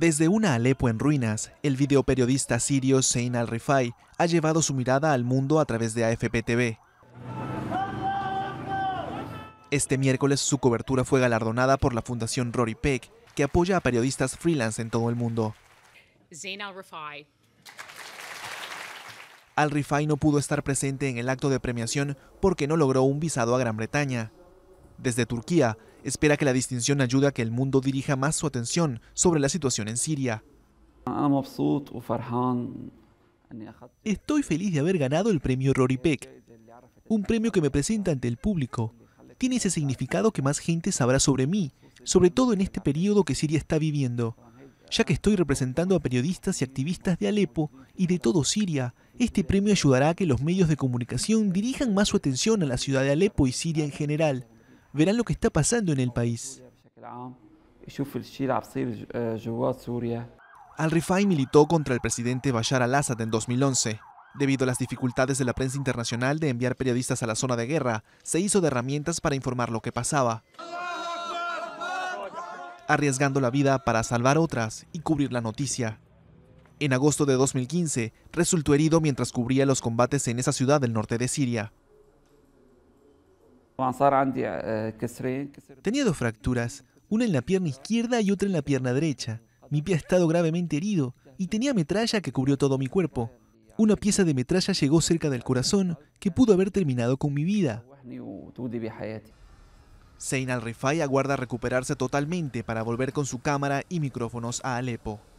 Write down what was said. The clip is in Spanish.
Desde una Alepo en ruinas, el videoperiodista sirio Zain al-Rifai ha llevado su mirada al mundo a través de AFP TV. Este miércoles su cobertura fue galardonada por la Fundación Rory Peck, que apoya a periodistas freelance en todo el mundo. Zain al-Rifai. Al-Rifai no pudo estar presente en el acto de premiación porque no logró un visado a Gran Bretaña, desde Turquía, espera que la distinción ayude a que el mundo dirija más su atención sobre la situación en Siria. Estoy feliz de haber ganado el premio Rory Peck, un premio que me presenta ante el público. Tiene ese significado que más gente sabrá sobre mí, sobre todo en este periodo que Siria está viviendo. Ya que estoy representando a periodistas y activistas de Alepo y de todo Siria, este premio ayudará a que los medios de comunicación dirijan más su atención a la ciudad de Alepo y Siria en general verán lo que está pasando en el país. Al-Rifai militó contra el presidente Bashar al-Assad en 2011. Debido a las dificultades de la prensa internacional de enviar periodistas a la zona de guerra, se hizo de herramientas para informar lo que pasaba, arriesgando la vida para salvar otras y cubrir la noticia. En agosto de 2015, resultó herido mientras cubría los combates en esa ciudad del norte de Siria. Eh, tenía dos fracturas, una en la pierna izquierda y otra en la pierna derecha. Mi pie ha estado gravemente herido y tenía metralla que cubrió todo mi cuerpo. Una pieza de metralla llegó cerca del corazón que pudo haber terminado con mi vida. Sein al-Rifai aguarda recuperarse totalmente para volver con su cámara y micrófonos a Alepo.